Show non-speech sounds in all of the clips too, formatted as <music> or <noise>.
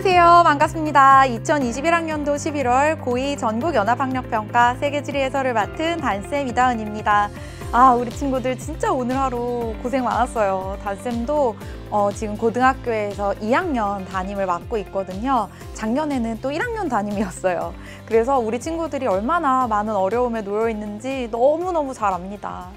안녕하세요. 반갑습니다. 2021학년도 11월 고2 전국연합학력평가 세계지리 해설을 맡은 단쌤 이다은입니다. 아, 우리 친구들 진짜 오늘 하루 고생 많았어요. 단쌤도 어, 지금 고등학교에서 2학년 담임을 맡고 있거든요. 작년에는 또 1학년 담임이었어요. 그래서 우리 친구들이 얼마나 많은 어려움에 놓여 있는지 너무너무 잘 압니다.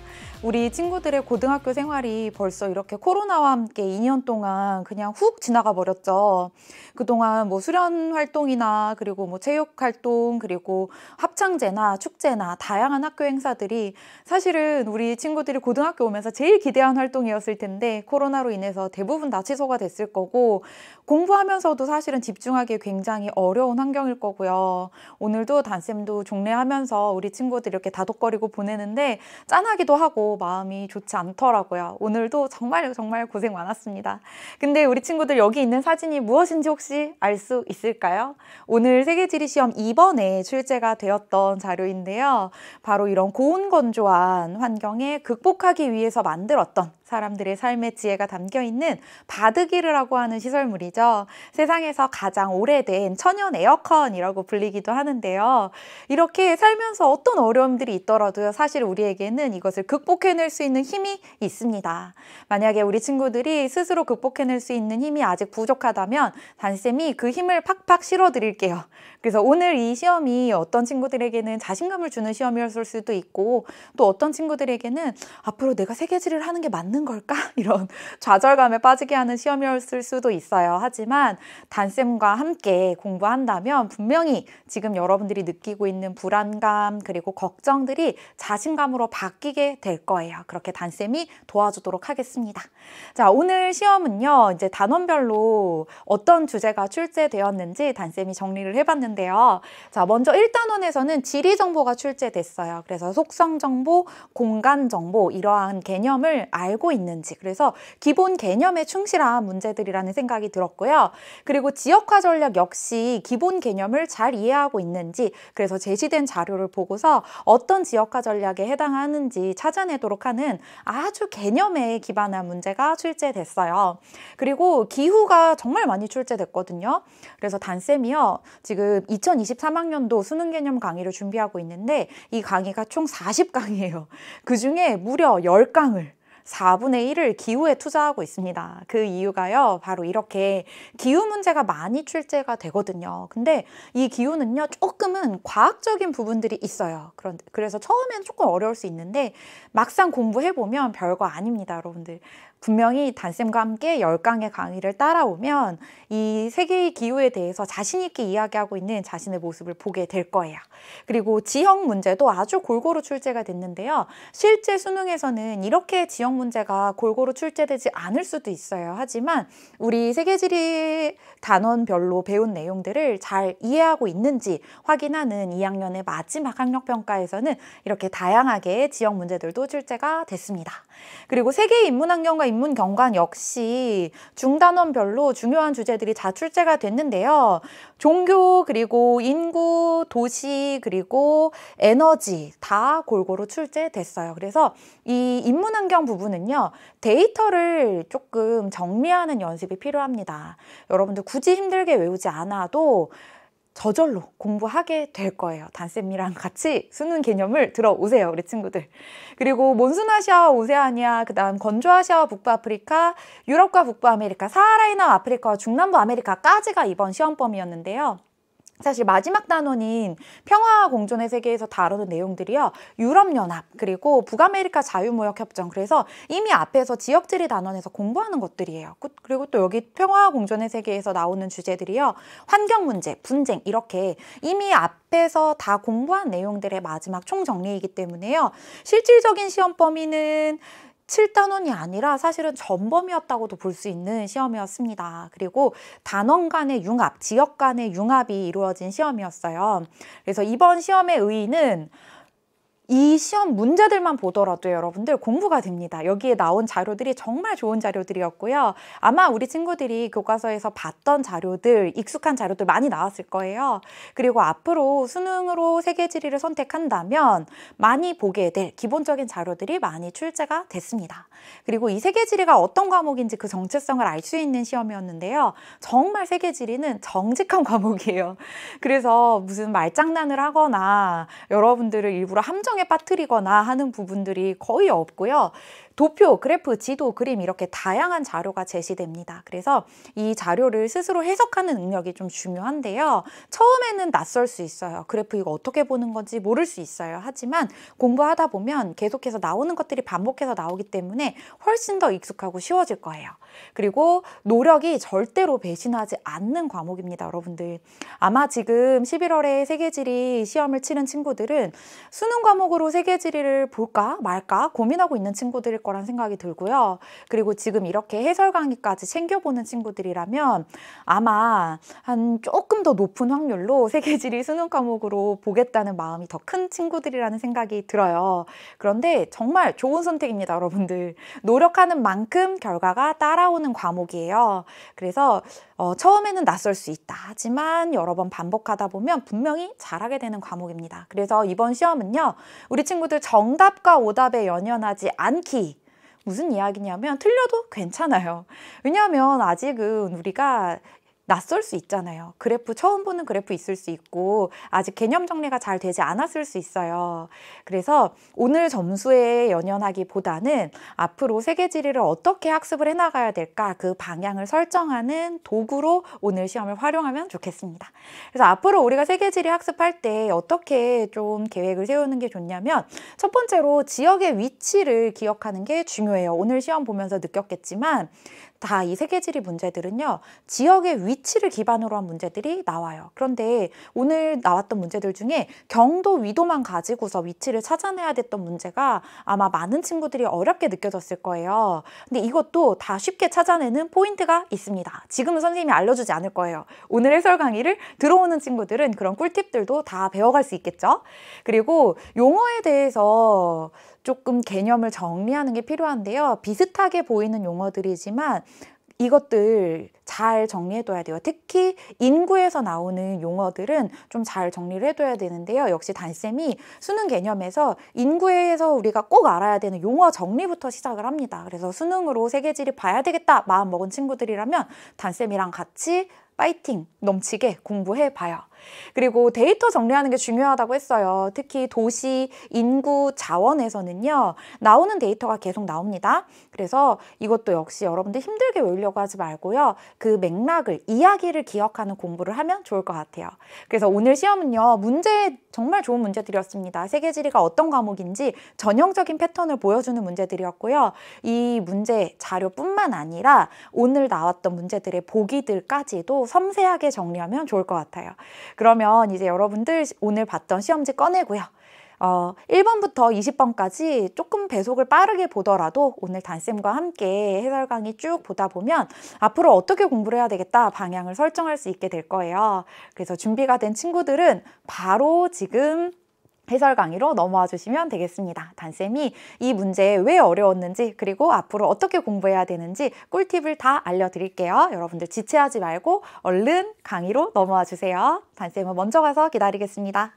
우리 친구들의 고등학교 생활이 벌써 이렇게 코로나와 함께 2년 동안 그냥 훅 지나가 버렸죠. 그동안 뭐 수련 활동이나 그리고 뭐 체육 활동 그리고 합창제나 축제나 다양한 학교 행사들이 사실은 우리 친구들이 고등학교 오면서 제일 기대한 활동이었을 텐데 코로나로 인해서 대부분 다 취소가 됐을 거고 공부하면서도 사실은 집중하기에 굉장히 굉장히 어려운 환경일 거고요. 오늘도 단쌤도 종례하면서 우리 친구들 이렇게 다독거리고 보내는데 짠하기도 하고 마음이 좋지 않더라고요. 오늘도 정말 정말 고생 많았습니다. 근데 우리 친구들 여기 있는 사진이 무엇인지 혹시 알 수 있을까요? 오늘 세계지리시험 2번에 출제가 되었던 자료인데요. 바로 이런 고온건조한 환경에 극복하기 위해서 만들었던 사람들의 삶의 지혜가 담겨 있는 바드기르라고 하는 시설물이죠. 세상에서 가장 오래된 천연 에어컨이라고 불리기도 하는데요. 이렇게 살면서 어떤 어려움들이 있더라도 사실 우리에게는 이것을 극복해낼 수 있는 힘이 있습니다. 만약에 우리 친구들이 스스로 극복해낼 수 있는 힘이 아직 부족하다면 단쌤이 그 힘을 팍팍 실어 드릴게요. 그래서 오늘 이 시험이 어떤 친구들에게는 자신감을 주는 시험이었을 수도 있고 또 어떤 친구들에게는 앞으로 내가 세계지를 하는 게 맞는 되는 걸까? <laughs> 이런 좌절감에 빠지게 하는 시험이었을 수도 있어요. 하지만 단쌤과 함께 공부한다면 분명히 지금 여러분들이 느끼고 있는 불안감 그리고 걱정들이 자신감으로 바뀌게 될 거예요. 그렇게 단쌤이 도와주도록 하겠습니다. 자, 오늘 시험은요. 이제 단원별로 어떤 주제가 출제되었는지 단쌤이 정리를 해봤는데요. 자, 먼저 1단원에서는 지리 정보가 출제됐어요. 그래서 속성 정보, 공간 정보 이러한 개념을 알고 있는지 그래서 기본 개념에 충실한 문제들이라는 생각이 들었고요. 그리고 지역화 전략 역시 기본 개념을 잘 이해하고 있는지 그래서 제시된 자료를 보고서 어떤 지역화 전략에 해당하는지 찾아내도록 하는 아주 개념에 기반한 문제가 출제됐어요. 그리고 기후가 정말 많이 출제됐거든요. 그래서 단쌤이요. 지금 2023학년도 수능 개념 강의를 준비하고 있는데 이 강의가 총 40강이에요. 그중에 무려 10강을 4분의 1을 기후에 투자하고 있습니다. 그 이유가요. 바로 이렇게 기후 문제가 많이 출제가 되거든요. 근데 이 기후는요. 조금은 과학적인 부분들이 있어요. 그런 그래서 처음엔 조금 어려울 수 있는데 막상 공부해 보면 별거 아닙니다, 여러분들. 분명히 단쌤과 함께 열강의 강의를 따라오면 이 세계의 기후에 대해서 자신 있게 이야기하고 있는 자신의 모습을 보게 될 거예요. 그리고 지형 문제도 아주 골고루 출제가 됐는데요. 실제 수능에서는 이렇게 지역 문제가 골고루 출제되지 않을 수도 있어요. 하지만 우리 세계지리 단원별로 배운 내용들을 잘 이해하고 있는지 확인하는 2학년의 마지막 학력평가에서는 이렇게 다양하게 지역 문제들도 출제가 됐습니다. 그리고 세계 인문환경과 인문 경관 역시 중단원별로 중요한 주제들이 다 출제가 됐는데요. 종교 그리고 인구, 도시 그리고 에너지 다 골고루 출제됐어요. 그래서 이 인문 환경 부분은요. 데이터를 조금 정리하는 연습이 필요합니다. 여러분들 굳이 힘들게 외우지 않아도 저절로 공부하게 될 거예요. 단쌤이랑 같이 수능 개념을 들어오세요, 우리 친구들. 그리고 몬순아시아와 오세아니아, 그 다음 건조아시아와 북부아프리카, 유럽과 북부아메리카, 사하라이나 아프리카와 중남부 아메리카까지가 이번 시험범위였는데요. 사실 마지막 단원인 평화와 공존의 세계에서 다루는 내용들이요. 유럽연합 그리고 북아메리카 자유무역협정 그래서 이미 앞에서 지역지리 단원에서 공부하는 것들이에요. 그리고 또 여기 평화와 공존의 세계에서 나오는 주제들이요. 환경 문제, 분쟁 이렇게 이미 앞에서 다 공부한 내용들의 마지막 총정리이기 때문에요. 실질적인 시험 범위는 7단원이 아니라 사실은 전범이었다고도 볼 수 있는 시험이었습니다. 그리고 단원 간의 융합, 지역 간의 융합이 이루어진 시험이었어요. 그래서 이번 시험의 의의는 이 시험 문제들만 보더라도 여러분들 공부가 됩니다. 여기에 나온 자료들이 정말 좋은 자료들이었고요. 아마 우리 친구들이 교과서에서 봤던 자료들, 익숙한 자료들 많이 나왔을 거예요. 그리고 앞으로 수능으로 세계 지리를 선택한다면 많이 보게 될 기본적인 자료들이 많이 출제가 됐습니다. 그리고 이 세계 지리가 어떤 과목인지 그 정체성을 알 수 있는 시험이었는데요. 정말 세계 지리는 정직한 <laughs> 과목이에요. 그래서 무슨 말장난을 하거나 여러분들을 일부러 함정에 빠뜨리거나 하는 부분들이 거의 없고요. 도표, 그래프, 지도, 그림 이렇게 다양한 자료가 제시됩니다. 그래서 이 자료를 스스로 해석하는 능력이 좀 중요한데요. 처음에는 낯설 수 있어요. 그래프 이거 어떻게 보는 건지 모를 수 있어요. 하지만 공부하다 보면 계속해서 나오는 것들이 반복해서 나오기 때문에 훨씬 더 익숙하고 쉬워질 거예요. 그리고 노력이 절대로 배신하지 않는 과목입니다. 여러분들. 아마 지금 11월에 세계지리 시험을 치는 친구들은 수능 과목으로 세계지리를 볼까 말까 고민하고 있는 친구들이 거란 생각이 들고요. 그리고 지금 이렇게 해설 강의까지 챙겨보는 친구들이라면 아마 한 조금 더 높은 확률로 <laughs> 세계지리 수능 과목으로 보겠다는 마음이 더 큰 친구들이라는 생각이 들어요. 그런데 정말 좋은 선택입니다, 여러분들. 노력하는 만큼 결과가 따라오는 과목이에요. 그래서 어, 처음에는 낯설 수 있다. 하지만 여러 번 반복하다 보면 분명히 잘하게 되는 과목입니다. 그래서 이번 시험은요, 우리 친구들 정답과 오답에 연연하지 않기 무슨 이야기냐면 틀려도 괜찮아요. 왜냐하면 아직은 우리가 낯설 수 있잖아요. 그래프 처음 보는 그래프 있을 수 있고 아직 개념 정리가 잘 되지 않았을 수 있어요. 그래서 오늘 점수에 연연하기보다는 앞으로 세계 지리를 어떻게 학습을 해나가야 될까 그 방향을 설정하는 도구로 오늘 시험을 활용하면 좋겠습니다. 그래서 앞으로 우리가 세계 지리 학습할 때 어떻게 좀 계획을 세우는 게 좋냐면 첫 번째로 지역의 위치를 기억하는 게 중요해요. 오늘 시험 보면서 느꼈겠지만 다 이 세계지리 문제들은요. 지역의 위치 위치를 기반으로 한 문제들이 나와요. 그런데 오늘 나왔던 문제들 중에 경도 위도만 가지고서 위치를 찾아내야 됐던 문제가 아마 많은 친구들이 어렵게 느껴졌을 거예요. 근데 이것도 다 쉽게 찾아내는 포인트가 있습니다. 지금은 선생님이 알려주지 않을 거예요. 오늘 해설 강의를 들어오는 친구들은 그런 꿀팁들도 다 배워갈 수 있겠죠. 그리고 용어에 대해서 조금 개념을 정리하는 게 필요한데요. 비슷하게 보이는 용어들이지만 이것들 잘 정리해둬야 돼요. 특히 인구에서 나오는 용어들은 좀 잘 정리를 해둬야 되는데요. 역시 단쌤이 수능 개념에서 인구에서 우리가 꼭 알아야 되는 용어 정리부터 시작을 합니다. 그래서 수능으로 세계지리 봐야 되겠다 마음먹은 친구들이라면 단쌤이랑 같이 파이팅 넘치게 공부해봐요. 그리고 데이터 정리하는 게 중요하다고 했어요. 특히 도시, 인구, 자원에서는요. 나오는 데이터가 계속 나옵니다. 그래서 이것도 역시 여러분들 힘들게 외우려고 하지 말고요. 그 맥락을, 이야기를 기억하는 공부를 하면 좋을 것 같아요. 그래서 오늘 시험은요. 문제 정말 좋은 문제들이었습니다. 세계지리가 어떤 과목인지 전형적인 패턴을 보여주는 문제들이었고요. 이 문제 자료뿐만 아니라 오늘 나왔던 문제들의 보기들까지도 섬세하게 정리하면 좋을 것 같아요. 그러면 이제 여러분들 오늘 봤던 시험지 꺼내고요. 어, 1번부터 20번까지 조금 배속을 빠르게 보더라도 오늘 단쌤과 함께 해설 강의 쭉 보다 보면 앞으로 어떻게 공부를 해야 되겠다 방향을 설정할 수 있게 될 거예요. 그래서 준비가 된 친구들은 바로 지금 해설 강의로 넘어와 주시면 되겠습니다. 단쌤이 이 문제 에왜 어려웠는지 그리고 앞으로 어떻게 공부해야 되는지 꿀팁을 다 알려드릴게요. 여러분들 지체하지 말고 얼른 강의로 넘어와 주세요. 단쌤은 먼저 가서 기다리겠습니다.